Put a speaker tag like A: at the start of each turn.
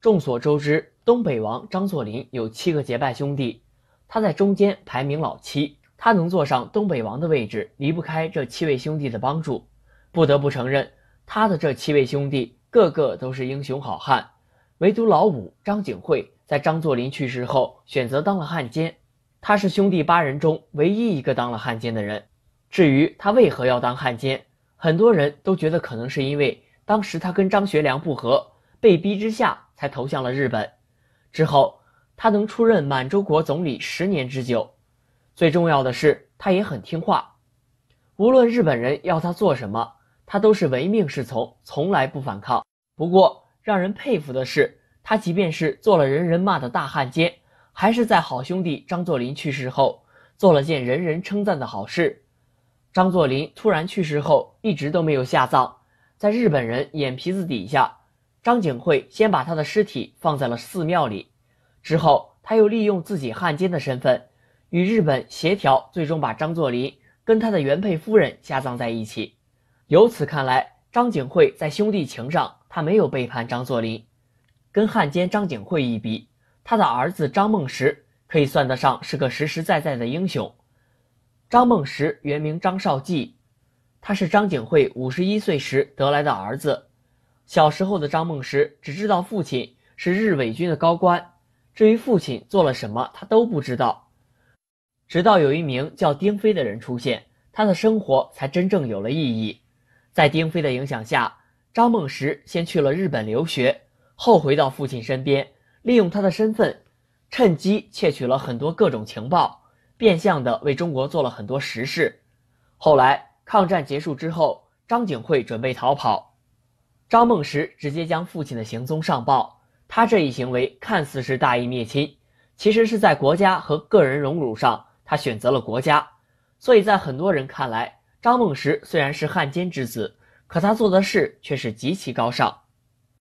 A: 众所周知，东北王张作霖有七个结拜兄弟，他在中间排名老七。他能坐上东北王的位置，离不开这七位兄弟的帮助。不得不承认，他的这七位兄弟个个都是英雄好汉，唯独老五张景惠在张作霖去世后选择当了汉奸。他是兄弟八人中唯一一个当了汉奸的人。至于他为何要当汉奸，很多人都觉得可能是因为当时他跟张学良不和，被逼之下。才投向了日本，之后他能出任满洲国总理十年之久。最重要的是，他也很听话，无论日本人要他做什么，他都是唯命是从，从来不反抗。不过，让人佩服的是，他即便是做了人人骂的大汉奸，还是在好兄弟张作霖去世后做了件人人称赞的好事。张作霖突然去世后，一直都没有下葬，在日本人眼皮子底下。张景惠先把他的尸体放在了寺庙里，之后他又利用自己汉奸的身份与日本协调，最终把张作霖跟他的原配夫人下葬在一起。由此看来，张景惠在兄弟情上他没有背叛张作霖。跟汉奸张景惠一比，他的儿子张梦石可以算得上是个实实在在的英雄。张梦石原名张少济，他是张景惠五十一岁时得来的儿子。小时候的张梦石只知道父亲是日伪军的高官，至于父亲做了什么，他都不知道。直到有一名叫丁飞的人出现，他的生活才真正有了意义。在丁飞的影响下，张梦石先去了日本留学，后回到父亲身边，利用他的身份，趁机窃取了很多各种情报，变相的为中国做了很多实事。后来抗战结束之后，张景惠准备逃跑。张梦石直接将父亲的行踪上报，他这一行为看似是大义灭亲，其实是在国家和个人荣辱上，他选择了国家。所以在很多人看来，张梦石虽然是汉奸之子，可他做的事却是极其高尚。